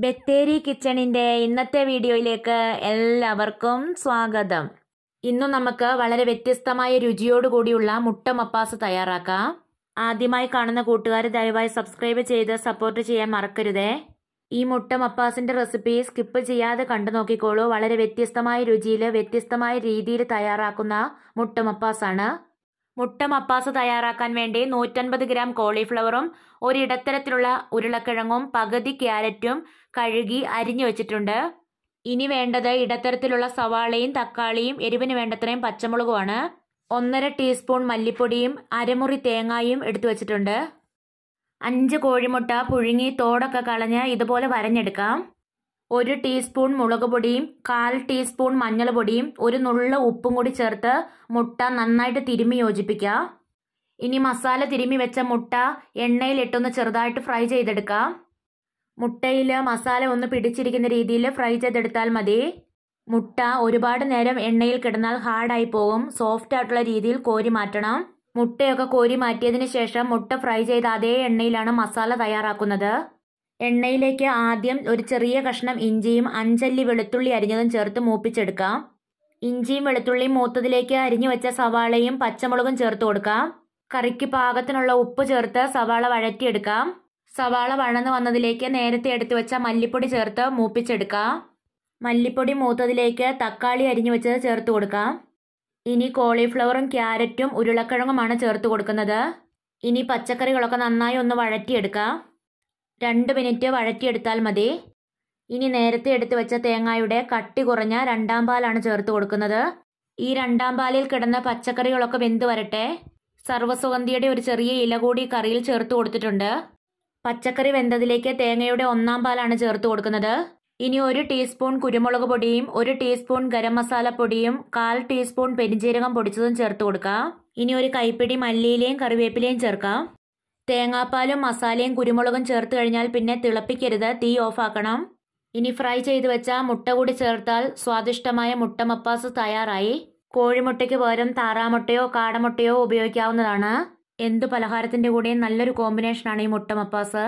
ബത്തേരി കിച്ചണിൻ്റെ ഇന്നത്തെ വീഡിയോയിലേക്ക് എല്ലാവർക്കും സ്വാഗതം ഇന്ന് നമുക്ക് വളരെ വ്യത്യസ്തമായ രുചിയോടുകൂടിയുള്ള മുട്ട മപ്പാസ് തയ്യാറാക്കാം ആദ്യമായി കാണുന്ന കൂട്ടുകാർ ദയവായി സബ്സ്ക്രൈബ് ചെയ്ത് സപ്പോർട്ട് ചെയ്യാൻ മറക്കരുതേ ഈ മുട്ട മപ്പാസിൻ്റെ റെസിപ്പി സ്കിപ്പ് ചെയ്യാതെ കണ്ടു നോക്കിക്കോളൂ വളരെ വ്യത്യസ്തമായ രുചിയിൽ വ്യത്യസ്തമായ രീതിയിൽ തയ്യാറാക്കുന്ന മുട്ട മപ്പാസാണ് മുട്ട മപ്പാസ് തയ്യാറാക്കാൻ വേണ്ടി നൂറ്റൻപത് ഗ്രാം കോളിഫ്ലവറും ഒരിടത്തരത്തിലുള്ള ഉരുളക്കിഴങ്ങും പകുതി ക്യാരറ്റും കഴുകി അരിഞ്ഞു വെച്ചിട്ടുണ്ട് ഇനി വേണ്ടത് ഇടത്തരത്തിലുള്ള സവാളയും തക്കാളിയും എരിവിന് വേണ്ടത്രയും പച്ചമുളകുമാണ് ഒന്നര ടീസ്പൂൺ മല്ലിപ്പൊടിയും അരമുറി തേങ്ങായും എടുത്തു വെച്ചിട്ടുണ്ട് അഞ്ച് കോഴിമുട്ട പുഴുങ്ങി തോടൊക്കെ കളഞ്ഞ് ഇതുപോലെ വരഞ്ഞെടുക്കാം ഒരു ടീസ്പൂൺ മുളക് പൊടിയും കാൽ ടീസ്പൂൺ മഞ്ഞൾപ്പൊടിയും ഒരു നുള്ള ഉപ്പും കൂടി ചേർത്ത് മുട്ട നന്നായിട്ട് തിരുമ്മി യോജിപ്പിക്കുക ഇനി മസാല തിരുമ്മി വെച്ച മുട്ട എണ്ണയിലിട്ടൊന്ന് ചെറുതായിട്ട് ഫ്രൈ ചെയ്തെടുക്കാം മുട്ടയിൽ മസാല ഒന്ന് പിടിച്ചിരിക്കുന്ന രീതിയിൽ ഫ്രൈ ചെയ്തെടുത്താൽ മതി മുട്ട ഒരുപാട് നേരം എണ്ണയിൽ കിടന്നാൽ ഹാർഡായി പോകും സോഫ്റ്റ് ആയിട്ടുള്ള രീതിയിൽ കോരി മാറ്റണം മുട്ടയൊക്കെ കോരി മാറ്റിയതിന് ശേഷം മുട്ട ഫ്രൈ ചെയ്ത അതേ എണ്ണയിലാണ് മസാല തയ്യാറാക്കുന്നത് എണ്ണയിലേക്ക് ആദ്യം ഒരു ചെറിയ കഷ്ണം ഇഞ്ചിയും അഞ്ചല്ലി വെളുത്തുള്ളി അരിഞ്ഞതും ചേർത്ത് മൂപ്പിച്ചെടുക്കാം ഇഞ്ചിയും വെളുത്തുള്ളിയും മൂത്തതിലേക്ക് അരിഞ്ഞു വെച്ച സവാളയും പച്ചമുളകും ചേർത്ത് കൊടുക്കാം കറിക്ക് പാകത്തിനുള്ള ഉപ്പ് ചേർത്ത് സവാള വഴറ്റിയെടുക്കാം സവാള വഴന്നു വന്നതിലേക്ക് നേരത്തെ എടുത്തു വെച്ച മല്ലിപ്പൊടി ചേർത്ത് മൂപ്പിച്ചെടുക്കാം മല്ലിപ്പൊടി മൂത്തതിലേക്ക് തക്കാളി അരിഞ്ഞു വെച്ചത് ചേർത്ത് കൊടുക്കാം ഇനി കോളിഫ്ലവറും ക്യാരറ്റും ഉരുളക്കിഴങ്ങുമാണ് ചേർത്ത് കൊടുക്കുന്നത് ഇനി പച്ചക്കറികളൊക്കെ നന്നായി ഒന്ന് വഴറ്റിയെടുക്കാം രണ്ട് മിനിറ്റ് വഴറ്റിയെടുത്താൽ മതി ഇനി നേരത്തെ എടുത്തു വെച്ച തേങ്ങായുടെ കട്ടി കുറഞ്ഞ രണ്ടാം പാലാണ് ചേർത്ത് കൊടുക്കുന്നത് ഈ രണ്ടാം പാലിൽ കിടന്ന പച്ചക്കറികളൊക്കെ വെന്ത് വരട്ടെ സർവ്വസുഗന്ധിയുടെ ഒരു ചെറിയ ഇല കൂടി കറിയിൽ ചേർത്ത് കൊടുത്തിട്ടുണ്ട് പച്ചക്കറി വെന്തതിലേക്ക് തേങ്ങയുടെ ഒന്നാം പാലാണ് ചേർത്ത് കൊടുക്കുന്നത് ഇനി ഒരു ടീസ്പൂൺ കുരുമുളക് പൊടിയും ഒരു ടീസ്പൂൺ ഗരം മസാലപ്പൊടിയും കാൽ ടീസ്പൂൺ പെരിഞ്ചീരകം പൊടിച്ചതും ചേർത്ത് കൊടുക്കാം ഇനി ഒരു കൈപ്പിടി മല്ലിയിലയും കറിവേപ്പിലയും ചേർക്കാം തേങ്ങാപ്പാലും മസാലയും കുരുമുളകും ചേർത്ത് കഴിഞ്ഞാൽ പിന്നെ തിളപ്പിക്കരുത് തീ ഓഫാക്കണം ഇനി ഫ്രൈ ചെയ്ത് വെച്ച മുട്ട കൂടി ചേർത്താൽ സ്വാദിഷ്ടമായ മുട്ട മപ്പാസ് തയ്യാറായി കോഴിമുട്ടയ്ക്ക് പകരം താറാമുട്ടയോ കാടമുട്ടയോ ഉപയോഗിക്കാവുന്നതാണ് എന്ത് പലഹാരത്തിൻ്റെ കൂടെയും നല്ലൊരു കോമ്പിനേഷനാണ് ഈ മുട്ട മപ്പാസ്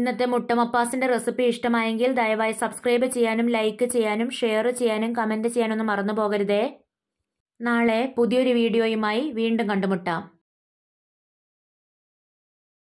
ഇന്നത്തെ മുട്ട മപ്പാസിൻ്റെ റെസിപ്പി ഇഷ്ടമായെങ്കിൽ ദയവായി സബ്സ്ക്രൈബ് ചെയ്യാനും ലൈക്ക് ചെയ്യാനും ഷെയർ ചെയ്യാനും കമൻറ്റ് ചെയ്യാനൊന്നും മറന്നു പോകരുതേ നാളെ പുതിയൊരു വീഡിയോയുമായി വീണ്ടും കണ്ടുമുട്ടാം